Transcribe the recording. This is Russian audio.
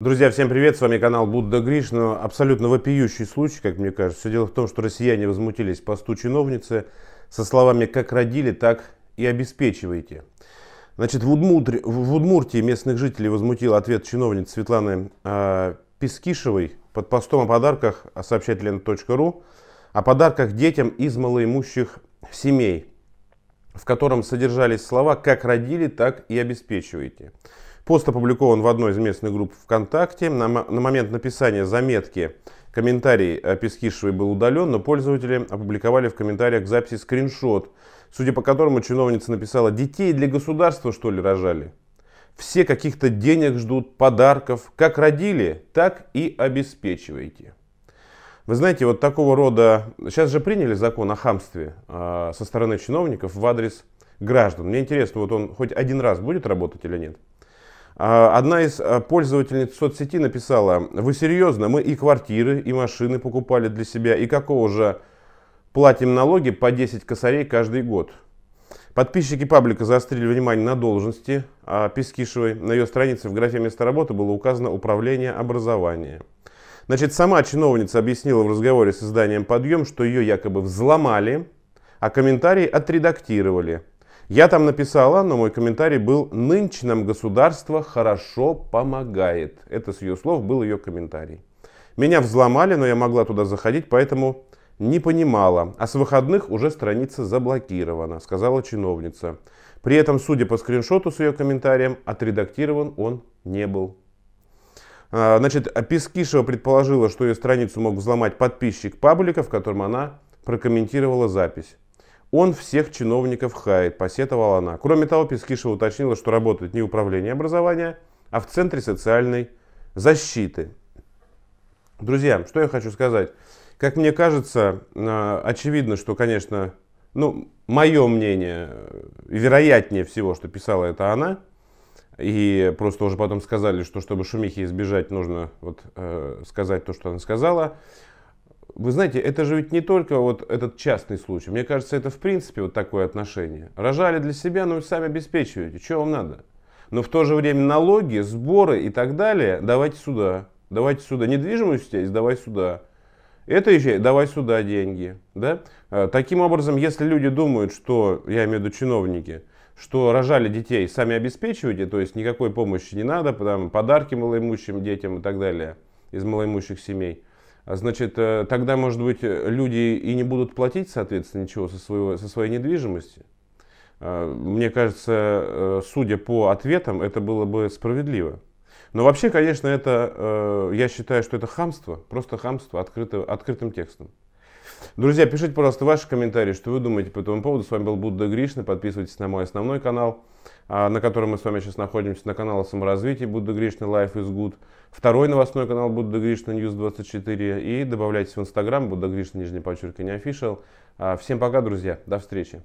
Друзья, всем привет, с вами канал Будда Гришна. Абсолютно вопиющий случай, как мне кажется. Все дело в том, что россияне возмутились посту чиновницы со словами «как родили, так и обеспечивайте». Значит, в, Удмутре, в Удмуртии местных жителей возмутил ответ чиновницы Светланы э, Пескишевой под постом о подарках, а сообщает лента.ру, о подарках детям из малоимущих семей, в котором содержались слова «как родили, так и обеспечивайте». Пост опубликован в одной из местных групп ВКонтакте. На, на момент написания заметки комментарий э, Пескишевой был удален, но пользователи опубликовали в комментариях к записи скриншот, судя по которому чиновница написала «Детей для государства, что ли, рожали?» Все каких-то денег ждут, подарков. Как родили, так и обеспечивайте. Вы знаете, вот такого рода... Сейчас же приняли закон о хамстве э, со стороны чиновников в адрес граждан. Мне интересно, вот он хоть один раз будет работать или нет? А, одна из а, пользовательниц соцсети написала, вы серьезно, мы и квартиры, и машины покупали для себя, и какого же платим налоги по 10 косарей каждый год. Подписчики паблика заострили внимание на должности а, Пескишевой. На ее странице в графе места работы было указано управление образования. Значит, сама чиновница объяснила в разговоре с изданием «Подъем», что ее якобы взломали, а комментарии отредактировали – я там написала, но мой комментарий был «Нынче нам государство хорошо помогает». Это с ее слов был ее комментарий. Меня взломали, но я могла туда заходить, поэтому не понимала. А с выходных уже страница заблокирована, сказала чиновница. При этом, судя по скриншоту с ее комментарием, отредактирован он не был. А, значит, Пескишева предположила, что ее страницу мог взломать подписчик паблика, в котором она прокомментировала запись. Он всех чиновников хает, посетовала она. Кроме того, Пескишева уточнила, что работает не в управлении образования, а в Центре социальной защиты. Друзья, что я хочу сказать. Как мне кажется, а, очевидно, что, конечно, ну, мое мнение, э, вероятнее всего, что писала это она, и просто уже потом сказали, что чтобы шумихи избежать, нужно вот э, сказать то, что она сказала вы знаете, это же ведь не только вот этот частный случай. Мне кажется, это в принципе вот такое отношение. Рожали для себя, но ну, сами обеспечиваете. Чего вам надо? Но в то же время налоги, сборы и так далее давайте сюда. Давайте сюда. Недвижимость здесь, давай сюда. Это еще давай сюда деньги. Да? А, таким образом, если люди думают, что, я имею в виду чиновники, что рожали детей, сами обеспечиваете, то есть никакой помощи не надо, потому подарки малоимущим детям и так далее из малоимущих семей – а значит, э, тогда, может быть, э, люди и не будут платить, соответственно, ничего со, своего, со своей недвижимости. А, мне кажется, э, судя по ответам, это было бы справедливо. Но вообще, конечно, это, я считаю, что это хамство, просто хамство открыто, открытым текстом. Друзья, пишите, пожалуйста, ваши комментарии, что вы думаете по этому поводу. С вами был Будда Гришна. Подписывайтесь на мой основной канал, а, на котором мы с вами сейчас находимся, на канал о саморазвитии Будда Гришна Life is Good. Второй новостной канал Будда Гришна News 24. И добавляйтесь в Инстаграм Будда Гришна, нижнее подчеркивание, official. А, всем пока, друзья. До встречи.